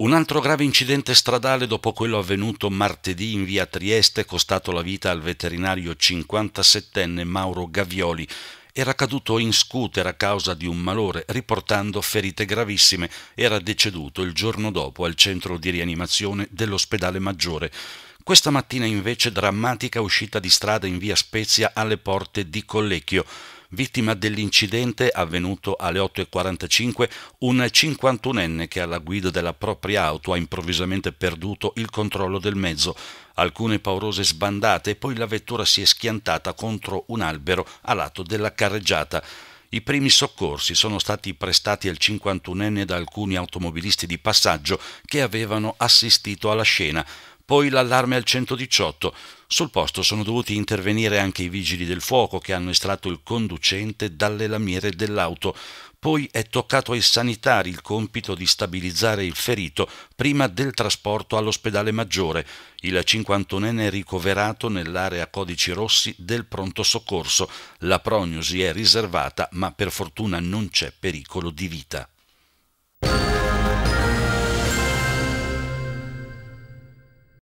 Un altro grave incidente stradale dopo quello avvenuto martedì in via Trieste, costato la vita al veterinario 57enne Mauro Gavioli, era caduto in scooter a causa di un malore, riportando ferite gravissime. Era deceduto il giorno dopo al centro di rianimazione dell'ospedale maggiore. Questa mattina invece drammatica uscita di strada in via Spezia alle porte di Collecchio vittima dell'incidente avvenuto alle 8.45 un 51enne che alla guida della propria auto ha improvvisamente perduto il controllo del mezzo. Alcune paurose sbandate e poi la vettura si è schiantata contro un albero a lato della carreggiata. I primi soccorsi sono stati prestati al 51enne da alcuni automobilisti di passaggio che avevano assistito alla scena poi l'allarme al 118. Sul posto sono dovuti intervenire anche i vigili del fuoco che hanno estratto il conducente dalle lamiere dell'auto. Poi è toccato ai sanitari il compito di stabilizzare il ferito prima del trasporto all'ospedale maggiore, il 51enne ricoverato nell'area codici rossi del pronto soccorso. La prognosi è riservata, ma per fortuna non c'è pericolo di vita.